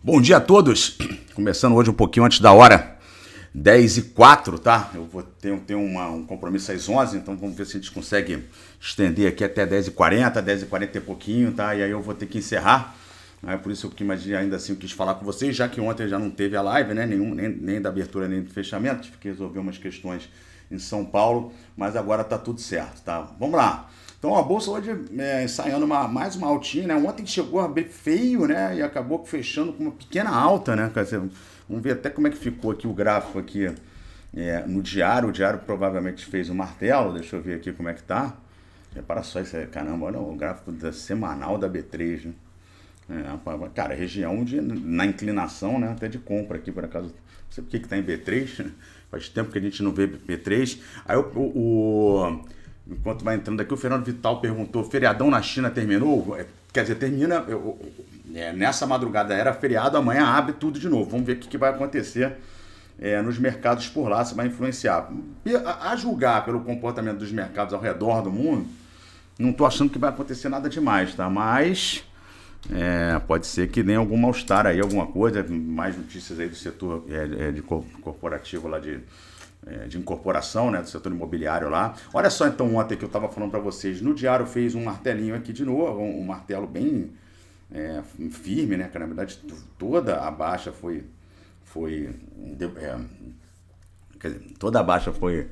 Bom dia a todos. Começando hoje um pouquinho antes da hora. 10 e 4, tá? Eu vou ter, ter uma, um compromisso às 11, então vamos ver se a gente consegue estender aqui até 10 e 40, 10 e 40 e pouquinho, tá? E aí eu vou ter que encerrar. é Por isso que imagine ainda assim eu quis falar com vocês, já que ontem já não teve a live, né? Nenhum, nem, nem da abertura nem do fechamento, tive que resolver umas questões em São Paulo, mas agora tá tudo certo, tá? Vamos lá. Então a bolsa hoje é, ensaiando uma, mais uma altinha, né? Ontem chegou a abrir feio, né? E acabou fechando com uma pequena alta, né? Vamos ver até como é que ficou aqui o gráfico aqui é, no diário. O diário provavelmente fez um martelo. Deixa eu ver aqui como é que tá. Repara é só isso aí, caramba, olha o gráfico da semanal da B3, né? É, cara, região de, na inclinação, né? Até de compra aqui, por acaso. Não sei por que, que tá em B3. Né? Faz tempo que a gente não vê B3. Aí o, o Enquanto vai entrando aqui, o Fernando Vital perguntou: feriadão na China terminou? É, quer dizer, termina. Eu, é, nessa madrugada era feriado, amanhã abre tudo de novo. Vamos ver o que, que vai acontecer é, nos mercados por lá, se vai influenciar. A, a julgar pelo comportamento dos mercados ao redor do mundo, não estou achando que vai acontecer nada demais, tá? Mas é, pode ser que nem algum mal-estar aí, alguma coisa, mais notícias aí do setor é, é, de corporativo lá de é, de incorporação né, do setor imobiliário lá. Olha só então ontem que eu estava falando para vocês, no diário fez um martelinho aqui de novo, um, um martelo bem é, firme, né, que na verdade toda a baixa foi, foi é, dizer, toda a baixa foi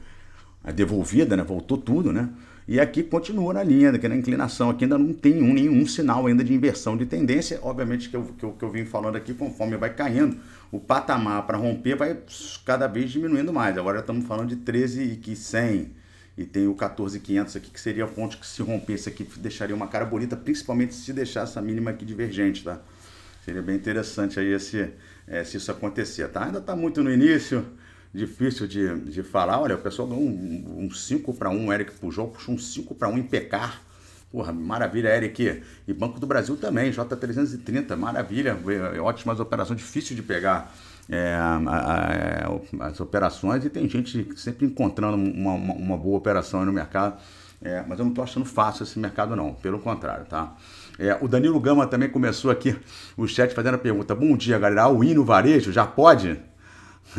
é, devolvida, né, voltou tudo, né, e aqui continua na linha, aqui é na inclinação, aqui ainda não tem um, nenhum sinal ainda de inversão de tendência. Obviamente que eu, que eu, que eu vim falando aqui, conforme vai caindo, o patamar para romper vai cada vez diminuindo mais. Agora estamos falando de 13,100 e tem o 14,500 aqui, que seria o ponto que se rompesse aqui deixaria uma cara bonita, principalmente se deixar essa mínima aqui divergente, tá? Seria bem interessante aí esse, é, se isso acontecer, tá? Ainda está muito no início, difícil de, de falar. Olha, o pessoal ganhou um 5 para 1, um, Eric Pujol puxou um 5 para 1 um em pecar. Porra, maravilha, Eric. E Banco do Brasil também, J330, maravilha. É, ótimas operações, difícil de pegar é, a, a, é, as operações e tem gente sempre encontrando uma, uma, uma boa operação no mercado. É, mas eu não estou achando fácil esse mercado, não. Pelo contrário, tá? É, o Danilo Gama também começou aqui o chat fazendo a pergunta: Bom dia, galera. O no varejo já pode?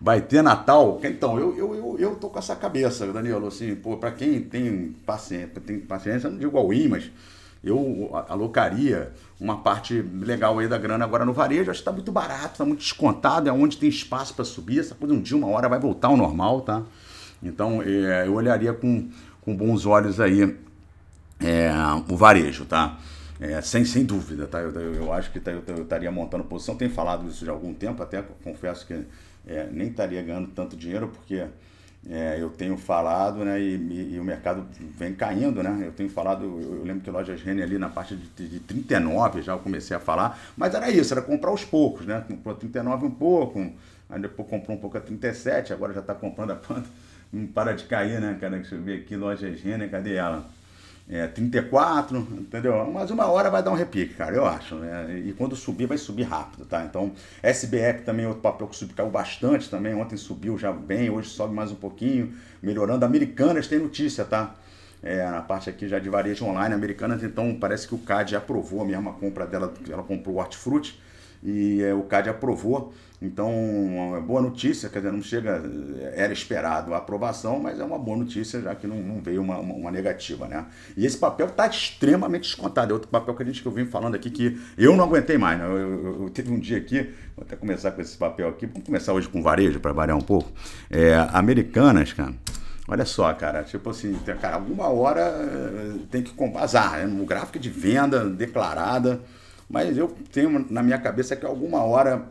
vai ter Natal. Então, eu, eu, eu, eu tô com essa cabeça, Danilo, assim, pô, para quem tem paciência, tem paciência, eu não digo ao mas eu alocaria uma parte legal aí da grana agora no varejo. Acho que tá muito barato, tá muito descontado, é onde tem espaço para subir. Essa coisa um dia, uma hora vai voltar ao normal, tá? Então, é, eu olharia com, com bons olhos aí é, o varejo, tá? É, sem, sem dúvida, tá? Eu, eu, eu acho que tá, eu, eu estaria montando posição, tenho falado isso já há algum tempo, até confesso que é, nem estaria ganhando tanto dinheiro, porque é, eu tenho falado, né, e, e, e, o mercado vem caindo, né? Eu tenho falado, eu, eu lembro que lojas Renner ali na parte de, de 39 já eu comecei a falar, mas era isso, era comprar aos poucos, né? Comprou 39 um pouco, aí depois comprou um pouco a 37, agora já está comprando a planta, não para de cair, né, cara? Deixa eu ver aqui, loja Renner, cadê ela? é, 34, entendeu? Mas uma hora vai dar um repique, cara, eu acho, né? E quando subir, vai subir rápido, tá? Então, SBF também é outro papel que subiu, caiu bastante também. Ontem subiu já bem, hoje sobe mais um pouquinho, melhorando. Americanas tem notícia, tá? É, na parte aqui já de varejo online, Americanas, então parece que o CAD aprovou a mesma compra dela, ela comprou o Hortifruti, e é, o CAD aprovou então, uma boa notícia, quer dizer, não chega, era esperado a aprovação, mas é uma boa notícia, já que não, não veio uma, uma, uma, negativa, né? E esse papel está extremamente descontado, é outro papel que a gente que eu vim falando aqui que eu não aguentei mais, né? Eu, eu, eu teve um dia aqui, vou até começar com esse papel aqui, vamos começar hoje com varejo, para variar um pouco. É, Americanas, cara, Olha só, cara, tipo assim, cara, alguma hora eh, tem que comprar, né? um gráfico de venda declarada, mas eu tenho na minha cabeça que alguma hora,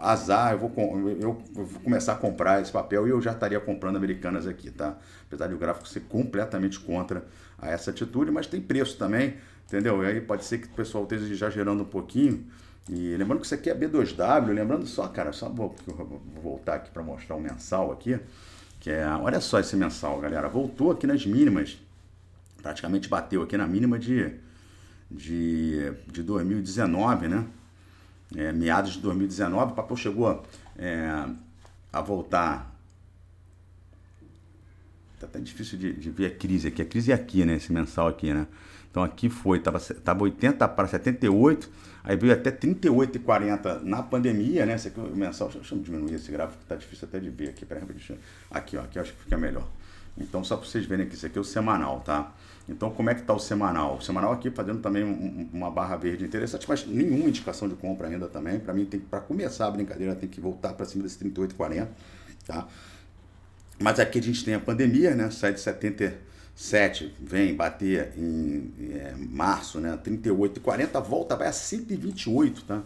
azar, eu vou, eu vou começar a comprar esse papel e eu já estaria comprando americanas aqui, tá? Apesar de o gráfico ser completamente contra a essa atitude, mas tem preço também, entendeu? E aí pode ser que o pessoal esteja já gerando um pouquinho. E lembrando que isso aqui é B2W, lembrando só, cara, só vou, vou voltar aqui para mostrar o mensal aqui, que é, olha só esse mensal, galera, voltou aqui nas mínimas, praticamente bateu aqui na mínima de de, de 2019, né? É, meados de 2019, o papel chegou é, a voltar. Tá, tá difícil de, de, ver a crise aqui. A crise é aqui, né? Esse mensal aqui, né? Então aqui foi, tava, tava 80 para 78, aí veio até 38,40 na pandemia, né? Esse aqui, é o mensal, deixa eu diminuir esse gráfico, tá difícil até de ver aqui. Peraí, deixa, aqui, ó, aqui eu acho que fica melhor. Então, só para vocês verem aqui, isso aqui é o semanal, tá? Então, como é que está o semanal? O semanal aqui fazendo também um, uma barra verde interessante, mas nenhuma indicação de compra ainda também. Para mim, tem para começar a brincadeira, tem que voltar para cima desse 38,40, tá? Mas aqui a gente tem a pandemia, né? Sai de 77, vem bater em, é, março, né? 38,40, volta, vai a 128, tá?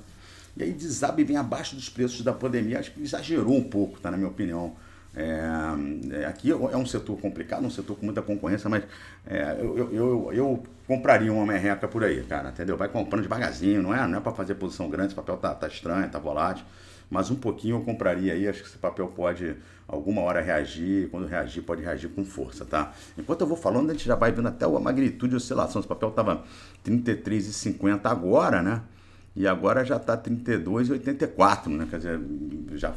E aí desaba e vem abaixo dos preços da pandemia. Acho que exagerou um pouco, tá? Na minha opinião é, é, aqui é, é um setor complicado, um setor com muita concorrência, mas é, eu, eu, eu, eu, compraria uma merreca por aí, cara, entendeu? Vai comprando devagarzinho, não é, não é para fazer posição grande, esse papel tá, tá estranho, tá volátil, mas um pouquinho eu compraria aí, acho que esse papel pode alguma hora reagir, quando reagir pode reagir com força, tá? Enquanto eu vou falando, a gente já vai vendo até a magnitude de oscilação, esse papel tava 33,50 agora, né? e agora já está 32,84, né? Quer dizer, já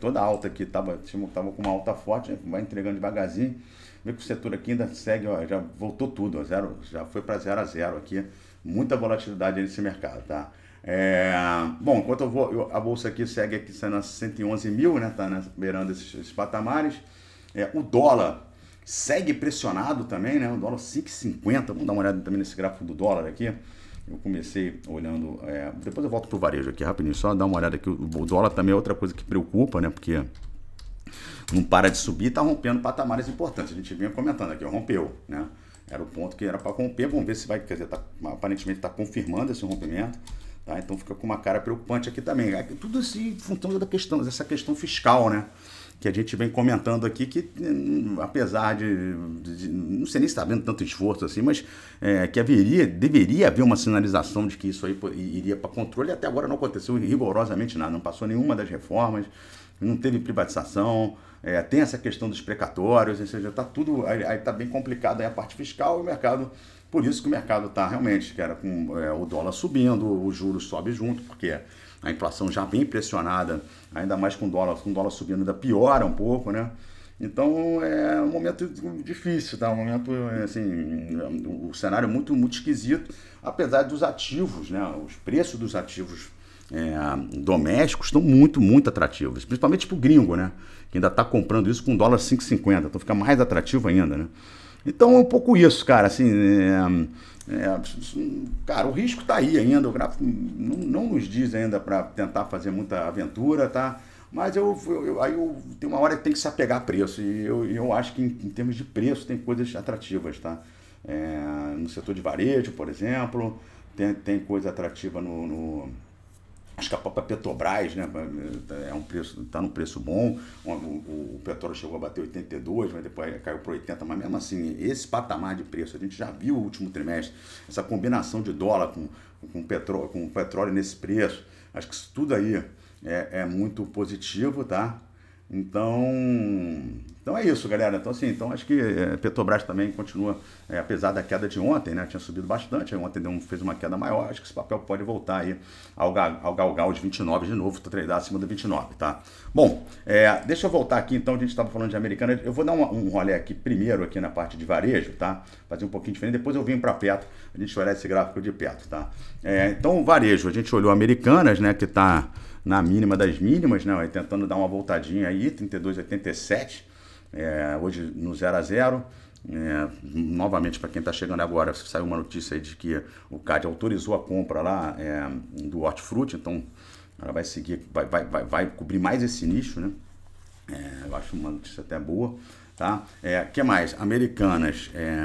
toda alta aqui, estava tava com uma alta forte, né? vai entregando devagarzinho. Vê que o setor aqui ainda segue, ó, já voltou tudo, ó, zero, já foi para zero a zero aqui. Muita volatilidade nesse mercado, tá? É, bom, enquanto eu vou, eu, a bolsa aqui segue aqui sendo a 111 mil, né? Tá né, beirando esses, esses patamares. É, o dólar segue pressionado também, né? O dólar 5,50. Vamos dar uma olhada também nesse gráfico do dólar aqui. Eu comecei olhando. É, depois eu volto pro varejo aqui rapidinho, só dar uma olhada aqui. O dólar também é outra coisa que preocupa, né? Porque não para de subir, está rompendo patamares importantes. A gente vinha comentando aqui, rompeu, né? Era o ponto que era para romper. Vamos ver se vai, quer dizer, tá, aparentemente está confirmando esse rompimento. Tá? Então fica com uma cara preocupante aqui também. Tudo assim, em função da questão, dessa questão fiscal, né? que a gente vem comentando aqui, que hum, apesar de, de não sei nem se está havendo tanto esforço assim, mas é, que haveria, deveria haver uma sinalização de que isso aí iria para controle, e até agora não aconteceu rigorosamente nada, não passou nenhuma das reformas, não teve privatização, é, tem essa questão dos precatórios, ou seja, está tudo, aí está bem complicado aí a parte fiscal e o mercado por isso que o mercado está realmente, cara, com é, o dólar subindo, o juros sobe junto, porque a inflação já bem pressionada, ainda mais com o dólar, com dólar subindo ainda piora um pouco, né? Então é um momento difícil, tá? Um momento assim, o cenário é muito, muito esquisito, apesar dos ativos, né? Os preços dos ativos é, domésticos estão muito, muito atrativos, principalmente para o gringo, né? Que ainda está comprando isso com dólar 5,50, então fica mais atrativo ainda, né? Então é um pouco isso, cara, assim. É, é, cara, o risco está aí ainda, o gráfico não, não nos diz ainda para tentar fazer muita aventura, tá? Mas eu, eu, aí eu, tem uma hora que tem que se apegar a preço, e eu, eu acho que em, em termos de preço tem coisas atrativas, tá? É, no setor de varejo, por exemplo, tem, tem coisa atrativa no, no Acho que a própria Petrobras né, eh, é um preço, está num preço bom. O, o, o, petróleo chegou a bater 82, mas depois caiu para 80. Mas mesmo assim, esse patamar de preço, a gente já viu o último trimestre, essa combinação de dólar com, com, petróleo, com petróleo nesse preço. Acho que isso tudo aí é, é muito positivo, tá? Então, então é isso, galera. Então, assim, então acho que eh, Petrobras também continua, é, apesar da queda de ontem, né? Tinha subido bastante, ontem deu, fez uma queda maior. Acho que esse papel pode voltar aí ao, ao galgal de 29 de novo, tô treinar acima do 29, tá? Bom, é, deixa eu voltar aqui então, a gente estava falando de americana. Eu vou dar um, um rolê aqui primeiro aqui na parte de varejo, tá? Fazer um pouquinho diferente, depois eu venho para perto, a gente olhar esse gráfico de perto, tá? então, varejo, a gente olhou Americanas, né, que tá na mínima das mínimas, né? tentando dar uma voltadinha aí, 32,87, é, hoje no 0 a 0 é, novamente, para quem está chegando agora, saiu uma notícia aí de que o CAD autorizou a compra lá é, do hortifruti, então ela vai seguir, vai, vai, vai, vai cobrir mais esse nicho, né? É, eu acho uma notícia até boa, tá? É, que mais? Americanas. É,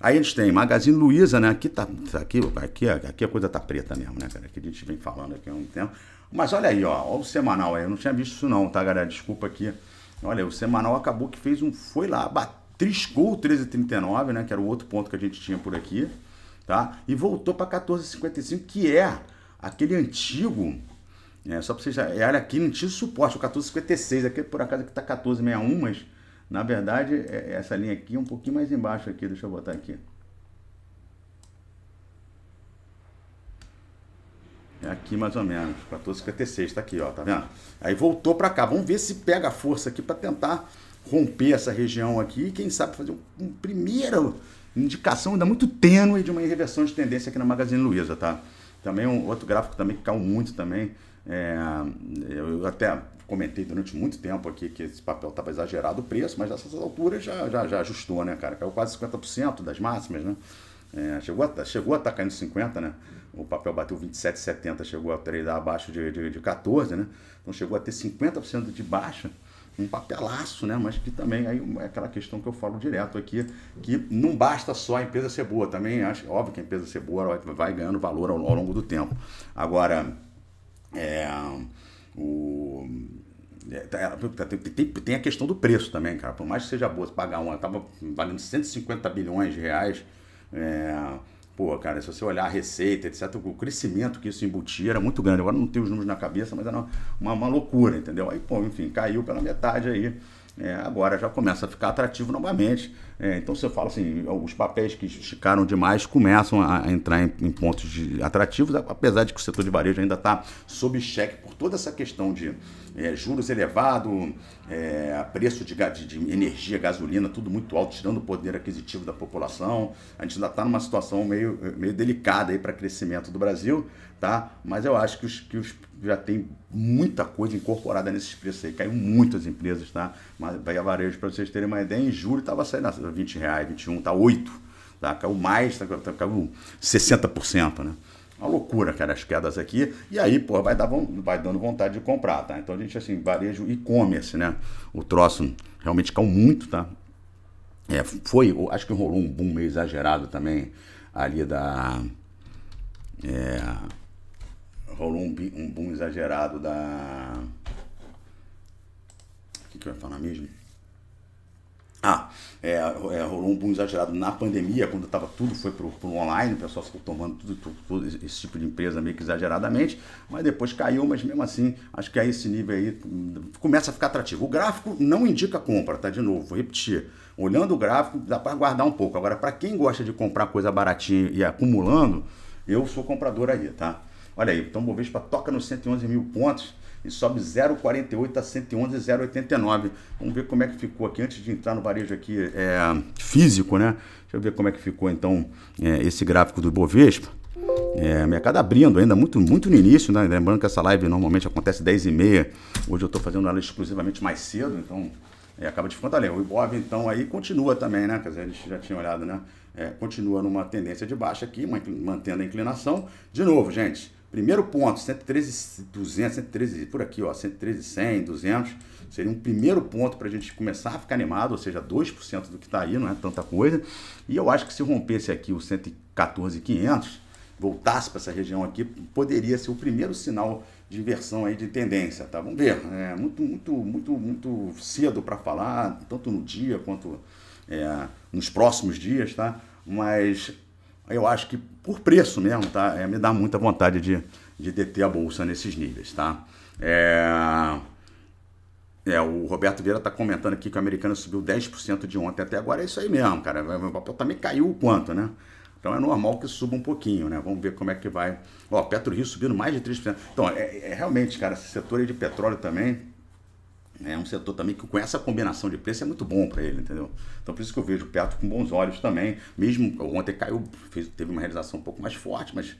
aí eles têm Magazine Luiza, né? Aqui, tá, tá, aqui, aqui, aqui a coisa tá preta mesmo, né, cara? Que a gente vem falando aqui há um tempo. Mas olha aí, ó, ó o semanal aí. Eu não tinha visto isso não, tá, galera? Desculpa aqui. Olha, o semanal acabou que fez um. Foi lá, batriscou o 1339, né? Que era o outro ponto que a gente tinha por aqui, tá? E voltou para 1455, que é aquele antigo. Né, é, só para vocês. Era aqui, não tinha suporte. O 1456, aqui por acaso que tá 1461, mas na verdade é, essa linha aqui é um pouquinho mais embaixo aqui. Deixa eu botar aqui. É aqui mais ou menos, 14,56, tá aqui, ó, tá vendo? Aí voltou para cá. Vamos ver se pega a força aqui para tentar romper essa região aqui e quem sabe fazer uma primeira indicação ainda muito tênue de uma reversão de tendência aqui na Magazine Luiza, tá? Também um outro gráfico também que caiu muito também. É, eu até comentei durante muito tempo aqui que esse papel estava exagerado o preço, mas nessas alturas já, já, já ajustou, né, cara? Caiu quase 50% das máximas, né? É, chegou, a, chegou a estar tá caindo 50, né? o papel bateu 27,70, chegou a treinar abaixo de, de, de 14, né? Então chegou a ter 50% de baixa, um papelaço, né? Mas que também aí é aquela questão que eu falo direto aqui, que não basta só a empresa ser boa, também acho óbvio que a empresa ser boa vai ganhando valor ao, ao longo do tempo. Agora, é, o é, tá, tem, tem a questão do preço também, cara. Por mais que seja boa, pagar uma, tava valendo 150 bilhões de reais, é, Pô, cara, se você olhar a receita, etc., o crescimento que isso embutia era muito grande. Agora não tenho os números na cabeça, mas era uma, uma, uma loucura, entendeu? Aí, pô, enfim, caiu pela metade aí é, agora já começa a ficar atrativo novamente. É, então você fala assim, os papéis que esticaram demais começam a, entrar em, em pontos atrativos, apesar de que o setor de varejo ainda está sob cheque por toda essa questão de é, juros elevado, é, preço de, de, de, energia, gasolina, tudo muito alto, tirando o poder aquisitivo da população. A gente ainda está numa situação meio, meio delicada para crescimento do Brasil, tá? Mas eu acho que os, que os já tem muita coisa incorporada nesses preços aí. Caiu muitas empresas, tá? Mas vai a Varejo, para vocês terem uma ideia, em julho estava saindo a 20 reais, 21, tá 8. Tá? Caiu mais, tá, tá caiu 60%, né? Uma loucura, cara, as quedas aqui. E aí, pô, vai, dar, vai dando vontade de comprar, tá? Então a gente, assim, varejo e-commerce, né? O troço realmente caiu muito, tá? É, foi, acho que rolou um boom meio exagerado também ali da. É, rolou um, um boom exagerado da. O que, que eu ia falar mesmo? Ah, é, é, rolou um boom exagerado na pandemia, quando tava tudo foi pro, pro online, o pessoal ficou tomando tudo, tudo, tudo, esse tipo de empresa meio que exageradamente, mas depois caiu, mas mesmo assim, acho que é esse nível aí começa a ficar atrativo. O gráfico não indica compra, tá? De novo, vou repetir. Olhando o gráfico, dá para guardar um pouco. Agora, para quem gosta de comprar coisa baratinha e acumulando, eu sou comprador aí, tá? Olha aí, então o Bovespa toca nos 111 mil pontos e sobe 0,48 a 111,089. Vamos ver como é que ficou aqui, antes de entrar no varejo aqui é, físico, né? Deixa eu ver como é que ficou então é, esse gráfico do Bovespa. É, mercado abrindo ainda, muito, muito no início, né? Lembrando que essa live normalmente acontece 10h30. Hoje eu estou fazendo ela exclusivamente mais cedo, então é, acaba de contar. o Ibov então aí continua também, né? Quer dizer, a gente já tinha olhado, né? É, continua numa tendência de baixa aqui, mantendo a inclinação. De novo, gente, Primeiro ponto, 113, 200, 113, por aqui, ó, 113, 100, 200, seria um primeiro ponto para a gente começar a ficar animado, ou seja, 2% do que está aí, não é tanta coisa. E eu acho que se rompesse aqui o 114, 500, voltasse para essa região aqui, poderia ser o primeiro sinal de inversão aí de tendência, tá? Vamos ver, é muito, muito, muito, muito cedo para falar, tanto no dia quanto é, nos próximos dias, tá? Mas eu acho que por preço mesmo, tá? É, me dá muita vontade de, de deter a bolsa nesses níveis, tá? É, é o Roberto Vieira está comentando aqui que o americano subiu 10% de ontem até agora. É isso aí mesmo, cara. O papel também caiu o quanto, né? Então é normal que suba um pouquinho, né? Vamos ver como é que vai. Ó, Petro Rio subindo mais de 3%. Então, é, é realmente, cara, esse setor de petróleo também né? É um setor também que com essa combinação de preço é muito bom para ele, entendeu? Então por isso que eu vejo perto com bons olhos também. Mesmo ontem caiu, fez, teve uma realização um pouco mais forte, mas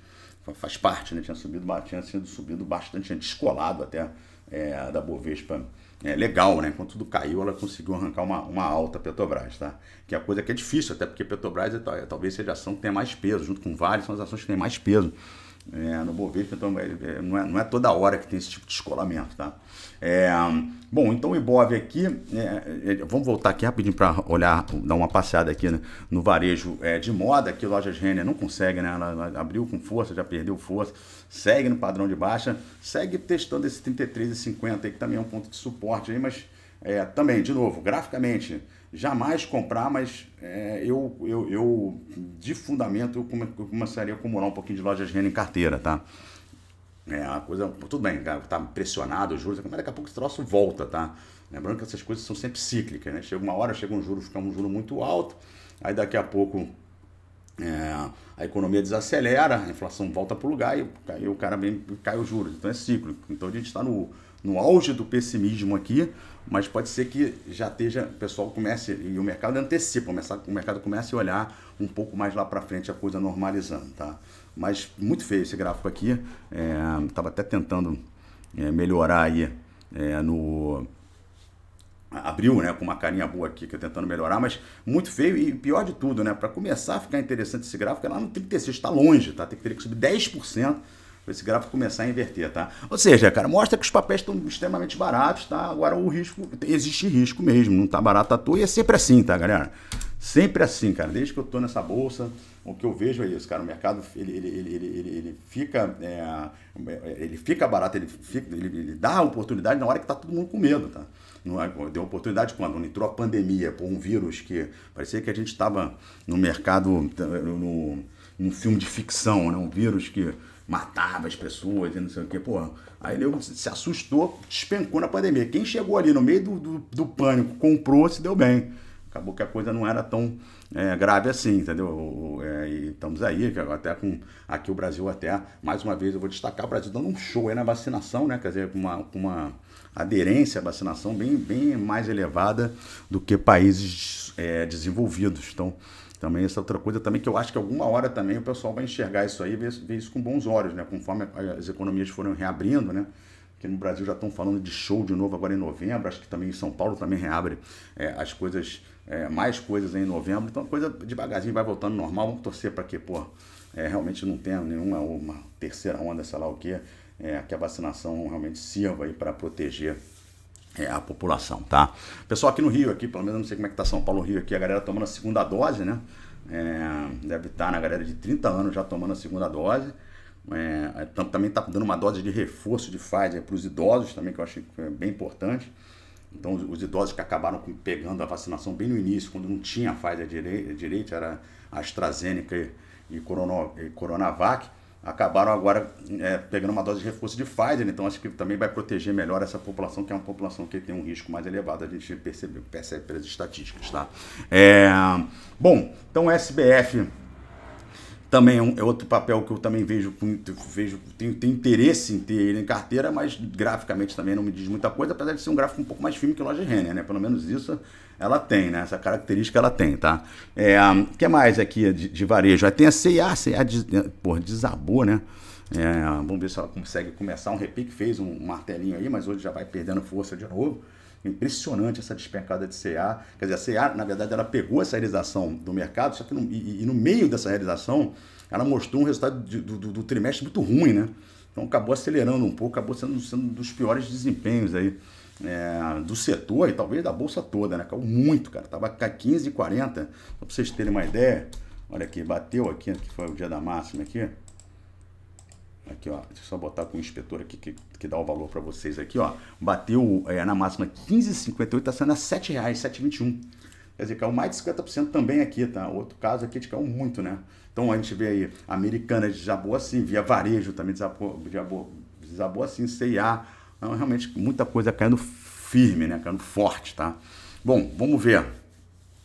faz parte, né? Tinha subido, tinha sido subido bastante, tinha descolado até é, da Bovespa. É legal, né? enquanto tudo caiu, ela conseguiu arrancar uma, uma alta Petrobras, tá? Que é a coisa que é difícil, até porque Petrobras é, é talvez seja a ação que tenha mais peso, junto com várias, são as ações que têm mais peso é, no Bovespa, então é, é, não, é, não é toda hora que tem esse tipo de descolamento, tá? É, bom, então o Ibov aqui, é, é, vamos voltar aqui rapidinho para olhar, dar uma passeada aqui né, no varejo de moda, que lojas Renner não consegue, né? Ela, ela, abriu com força, já perdeu força, segue no padrão de baixa, segue testando esse 33,50 aí, que também é um ponto de suporte aí, mas também, de novo, graficamente, jamais comprar, mas é, eu, eu, eu, de fundamento, eu, come, eu começaria a acumular um pouquinho de lojas renda em carteira, tá? É, a coisa, tudo bem, tá pressionado os juros, mas daqui a pouco esse troço volta, tá? Lembrando que essas coisas são sempre cíclicas, né? Chega uma hora, chega um juro, fica um juro muito alto, aí daqui a pouco é, a economia desacelera, a inflação volta para o lugar e, e o cara vem, cai os juros. Então é cíclico. Então a gente está no no auge do pessimismo aqui, mas pode ser que já esteja, o pessoal comece, e o mercado antecipa, o mercado comece a olhar um pouco mais lá para frente a coisa normalizando, tá? Mas muito feio esse gráfico aqui, estava é, até tentando é, melhorar aí é, no abril, né, com uma carinha boa aqui, que é tentando melhorar, mas muito feio e pior de tudo, né, para começar a ficar interessante esse gráfico, é lá no 36, está longe, tá? Tem que ter que subir 10%, esse gráfico começar a inverter, tá? Ou seja, cara, mostra que os papéis estão extremamente baratos, tá? Agora o risco, existe risco mesmo, não tá barato à toa e é sempre assim, tá, galera? Sempre assim, cara. Desde que eu tô nessa bolsa, o que eu vejo é isso, cara. O mercado, ele, ele, ele, ele, ele fica, é, ele fica barato, ele, fica, ele, ele dá oportunidade na hora que tá todo mundo com medo, tá? Não, é, deu oportunidade quando entrou a pandemia por um vírus que parecia que a gente estava no mercado, no, num filme de ficção, né? um vírus que matava as pessoas e não sei o que, porra. Aí ele se assustou, despencou na pandemia. Quem chegou ali no meio do, do, do pânico, comprou, se deu bem. Acabou que a coisa não era tão é, grave assim, entendeu? É, e estamos aí, até com aqui o Brasil até, mais uma vez eu vou destacar o Brasil dando um show aí na vacinação, né? Quer dizer, com uma, uma aderência à vacinação bem, bem mais elevada do que países é, desenvolvidos. Então, também essa outra coisa também que eu acho que alguma hora também o pessoal vai enxergar isso aí e ver, ver, isso com bons olhos, né? Conforme as economias foram reabrindo, né? que no Brasil já estão falando de show de novo agora em novembro, acho que também em São Paulo também reabre é, as coisas, é, mais coisas em novembro. Então a coisa devagarzinho vai voltando normal, vamos torcer para que, pô, é, realmente não tenha nenhuma uma terceira onda, sei lá o quê, é, que a vacinação realmente sirva aí para proteger é, a população, tá? Pessoal aqui no Rio, aqui, pelo menos não sei como é que tá São Paulo, Rio aqui, a galera tomando a segunda dose, né? É, deve estar tá na galera de 30 anos já tomando a segunda dose. É, é também está dando uma dose de reforço de Pfizer para os idosos também, que eu achei é bem importante. Então, os, idosos que acabaram pegando a vacinação bem no início, quando não tinha Pfizer direito, era AstraZeneca e, Corona, e Coronavac, acabaram agora é, pegando uma dose de reforço de Pfizer, então acho que também vai proteger melhor essa população, que é uma população que tem um risco mais elevado, a gente percebe, percebe pelas estatísticas, tá? É, bom, então o SBF também é, um, é, outro papel que eu também vejo, vejo tenho, tenho, interesse em ter ele em carteira, mas graficamente também não me diz muita coisa, apesar de ser um gráfico um pouco mais firme que o loja Renner, né? Pelo menos isso ela tem, né? Essa característica ela tem, tá? O é, ah, que mais aqui de, de varejo? tem a CIA, a CIA de, né, desabou, né? É, vamos ver se ela consegue começar um repique, fez um martelinho aí, mas hoje já vai perdendo força de novo. Impressionante essa despencada de CA. Quer dizer, a CA, na verdade, ela pegou essa realização do mercado, só que no, e, e no meio dessa realização, ela mostrou um resultado de, do, do, do, trimestre muito ruim, né? Então acabou acelerando um pouco, acabou sendo, sendo um dos piores desempenhos aí é, do setor e talvez da bolsa toda, né? Caiu muito, cara. Tava 15,40. para vocês terem uma ideia. Olha aqui, bateu aqui, que foi o dia da máxima aqui. Aqui, ó, deixa eu só botar com o inspetor aqui que, que dá o valor para vocês aqui, ó. Bateu é, na máxima 15,58, tá saindo a reais 721 Quer dizer, caiu mais de 50% também aqui, tá? Outro caso aqui, de caiu muito, né? Então a gente vê aí, Americanas desabou assim, via varejo também desabou, desabou, desabou assim, C&A, então, realmente, muita coisa caindo firme, né? Caindo forte, tá? Bom, vamos ver.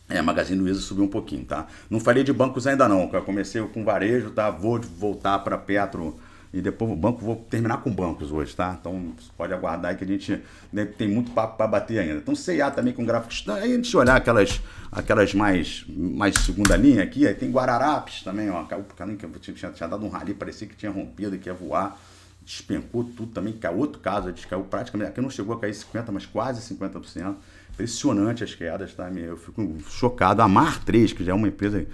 É, Magazine Luiza subiu um pouquinho, tá? Não falei de bancos ainda não, eu comecei com varejo, tá? Vou voltar para Petro e depois o banco, vou terminar com bancos hoje, tá? Então pode aguardar que a gente né, tem muito papo para bater ainda. Então CA também com gráficos, aí a gente olhar aquelas, aquelas mais, mais segunda linha aqui, aí tem Guararapes também, ó, caramba, que tinha, tinha, dado um rali, parecia que tinha rompido, que ia voar despencou tudo também, caiu outro caso, caiu praticamente, aqui não chegou a cair 50%, mas quase 50%. Impressionante as quedas, tá? Eu fico chocado. A Mar 3, que já é uma empresa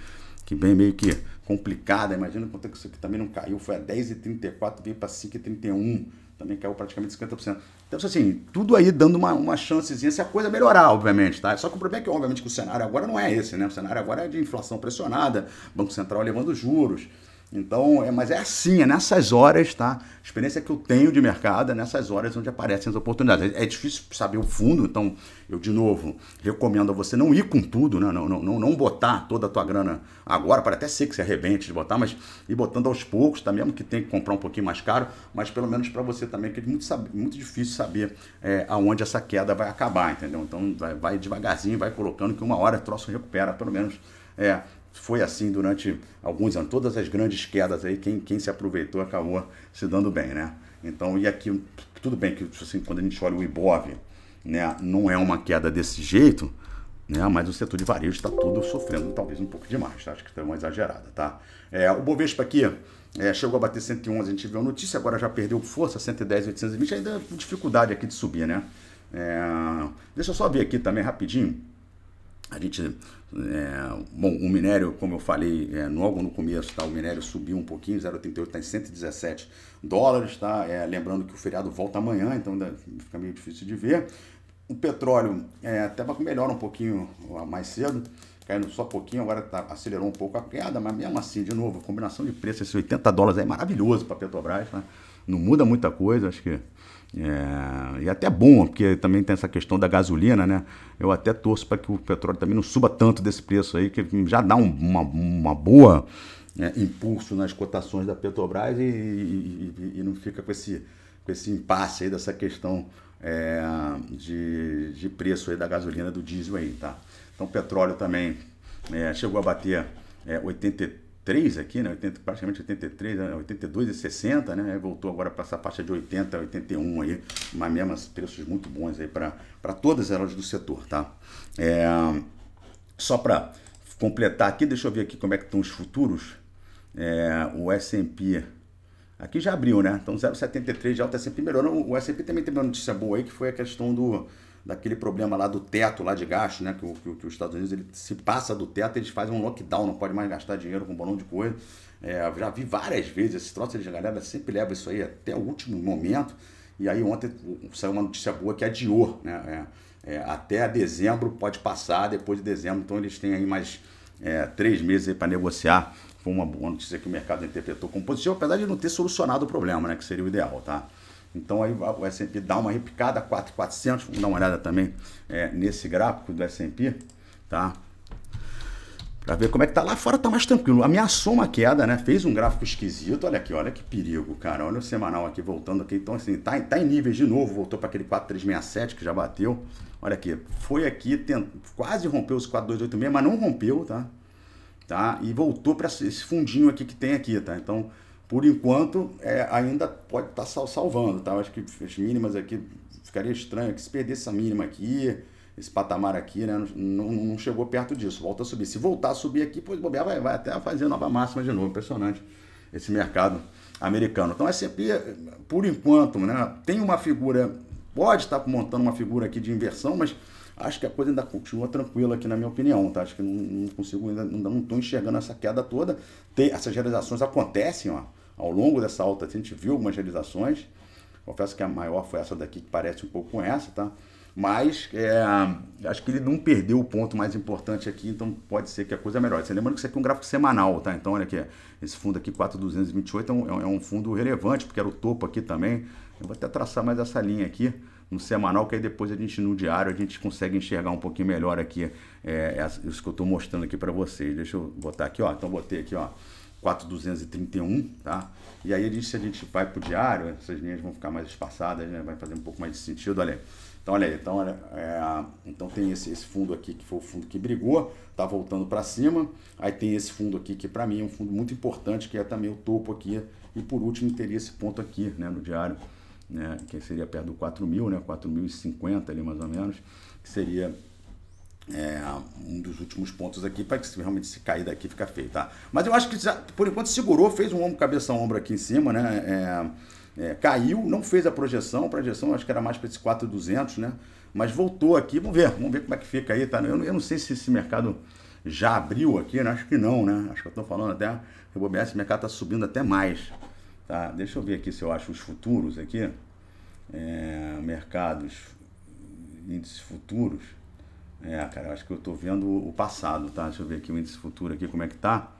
que vem meio que complicada, imagina quanto é que isso aqui também não caiu, foi a 10,34, veio para 5,31, também caiu praticamente 50%. Então, assim, tudo aí dando uma, uma chancezinha se a coisa melhorar, obviamente, tá? Só que o problema é que, obviamente, que o cenário agora não é esse, né? O cenário agora é de inflação pressionada, Banco Central levando juros, então, é, mas é assim, é nessas horas, tá? A experiência que eu tenho de mercado é nessas horas onde aparecem as oportunidades. É, é difícil saber o fundo, então eu, de novo, recomendo a você não ir com tudo, né? não, não, não, não botar toda a tua grana agora, para até ser que se arrebente de botar, mas ir botando aos poucos, tá? mesmo que tenha que comprar um pouquinho mais caro, mas pelo menos para você também, que é muito, muito difícil saber é, aonde essa queda vai acabar, entendeu? Então vai, vai devagarzinho, vai colocando que uma hora o troço recupera, pelo menos é, foi assim durante alguns anos. Todas as grandes quedas aí, quem, quem se aproveitou acabou se dando bem, né? Então, e aqui, tudo bem que assim, quando a gente olha o Ibov, né, não é uma queda desse jeito, né? Mas o setor de varejo está todo sofrendo, talvez um pouco demais, tá? acho que está uma exagerada, tá? É, o Bovespa aqui é, chegou a bater 111, a gente viu a notícia, agora já perdeu força, 110, 820, ainda dificuldade aqui de subir, né? É, deixa eu só ver aqui também rapidinho a gente, é, bom, o minério, como eu falei é, logo no começo, tá, o minério subiu um pouquinho, 0,38 está em 117 dólares, tá? É, lembrando que o feriado volta amanhã, então ainda fica meio difícil de ver. O petróleo é, até melhora um pouquinho mais cedo, caindo só um pouquinho, agora tá, acelerou um pouco a queda, mas mesmo assim, de novo, a combinação de preços, esses 80 dólares é maravilhoso para Petrobras, tá? não muda muita coisa, acho que é, e até é bom, porque também tem essa questão da gasolina, né? Eu até torço para que o petróleo também não suba tanto desse preço aí, que já dá um, uma, uma boa né, impulso nas cotações da Petrobras e, e, e, não fica com esse, com esse impasse aí dessa questão é, de, de preço aí da gasolina, do diesel aí, tá? Então, petróleo também é, chegou a bater é, 83 83 aqui, né? 80, praticamente 83, 82 e 60, né? né? Voltou agora para essa faixa de 80, 81 aí, mas mesmo assim, preços muito bons aí para todas as elas do setor, tá? É, só para completar aqui, deixa eu ver aqui como é que estão os futuros. É, o S&P aqui já abriu, né? Então 0,73 de alta S&P melhorou. O S&P também teve uma notícia boa aí, que foi a questão do daquele problema lá do teto lá de gasto, né? Que, que, que os Estados Unidos ele se passa do teto, eles fazem um lockdown, não pode mais gastar dinheiro com um bolão de coisa. É, já vi várias vezes esse troço, eles, galera sempre leva isso aí até o último momento. E aí ontem saiu uma notícia boa que adiou, né? É, é, até dezembro pode passar, depois de dezembro, então eles têm aí mais é, três meses para negociar. Foi uma boa notícia que o mercado interpretou como positivo, apesar de não ter solucionado o problema, né? Que seria o ideal, tá? Então aí o S&P dá uma repicada, 4,400. Vamos dar uma olhada também é, nesse gráfico do S&P, tá? Pra ver como é que tá lá fora, tá mais tranquilo. Ameaçou uma queda, né? Fez um gráfico esquisito. Olha aqui, olha que perigo, cara. Olha o semanal aqui voltando aqui. Então, assim, tá, tá em níveis de novo. Voltou para aquele 4367 que já bateu. Olha aqui, foi aqui, tent... quase rompeu os 4286, mas não rompeu, tá? Tá? E voltou para esse fundinho aqui que tem aqui, tá? Então, por enquanto, é, ainda pode estar tá salvando, tá? Eu acho que as mínimas aqui ficaria estranho que se perdesse essa mínima aqui, esse patamar aqui, né? Não, não, não, chegou perto disso, volta a subir. Se voltar a subir aqui, pois bobear vai, vai até fazer nova máxima de novo. Impressionante esse mercado americano. Então, S&P, por enquanto, né? Tem uma figura, pode estar tá montando uma figura aqui de inversão, mas acho que a coisa ainda continua tranquila aqui na minha opinião, tá? Acho que não, não consigo ainda, não estou enxergando essa queda toda. Tem, essas realizações acontecem, ó ao longo dessa alta, a gente viu algumas realizações. Confesso que a maior foi essa daqui, que parece um pouco com essa, tá? Mas é, acho que ele não perdeu o ponto mais importante aqui, então pode ser que a coisa melhore. Você lembra que isso aqui é um gráfico semanal, tá? Então, olha aqui, esse fundo aqui, 4,228, é, é um, é um fundo relevante, porque era o topo aqui também. Eu vou até traçar mais essa linha aqui no semanal, que aí depois a gente no diário a gente consegue enxergar um pouquinho melhor aqui é, isso que eu estou mostrando aqui para vocês. Deixa eu botar aqui, ó. Então botei aqui, ó. 4,231, tá? E aí, a gente, se a gente vai para o diário, essas linhas vão ficar mais espaçadas, né? vai fazer um pouco mais de sentido, olha aí. Então, olha aí, então, olha, é, então tem esse, esse fundo aqui que foi o fundo que brigou, tá voltando para cima. Aí tem esse fundo aqui que para mim é um fundo muito importante, que é também o topo aqui. E por último teria esse ponto aqui, né, no diário, né, que seria perto do 4.000, né, 4.050 ali mais ou menos, que seria é, um dos últimos pontos aqui para que realmente se cair daqui fica feio, tá? Mas eu acho que já, por enquanto segurou, fez um ombro, cabeça ombro aqui em cima, né? É, é, caiu, não fez a projeção, a projeção acho que era mais para esse 4200, né? Mas voltou aqui, vamos ver, vamos ver como é que fica aí, tá? Eu, eu não sei se esse mercado já abriu aqui, né? acho que não, né? Acho que eu estou falando até, eu vou esse mercado está subindo até mais, tá? Deixa eu ver aqui se eu acho os futuros aqui, é, mercados, índices futuros, é, cara, acho que eu estou vendo o passado, tá? Deixa eu ver aqui o índice futuro aqui, como é que tá?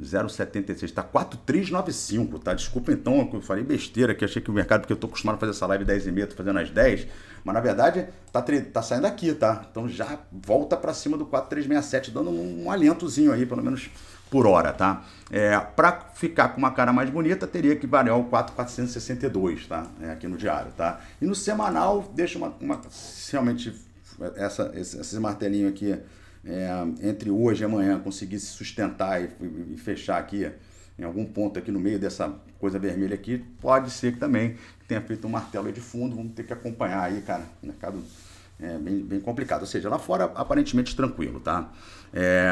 0,76, tá 4,395, tá? Desculpa então, eu falei besteira que achei que o mercado, porque eu tô acostumado a fazer essa live 10 e meia, tô fazendo às 10, mas na verdade tá, tá saindo aqui, tá? Então já volta para cima do 4,367, dando um, um, alentozinho aí, pelo menos por hora, tá? É, para ficar com uma cara mais bonita, teria que variar o 4,462, tá? É, aqui no diário, tá? E no semanal, deixa uma, uma realmente essa, esse, esse martelinho aqui, é, entre hoje e amanhã, conseguir se sustentar e, e, fechar aqui em algum ponto aqui no meio dessa coisa vermelha aqui, pode ser que também tenha feito um martelo de fundo, vamos ter que acompanhar aí, cara, o mercado é bem, bem complicado, ou seja, lá fora aparentemente tranquilo, tá? É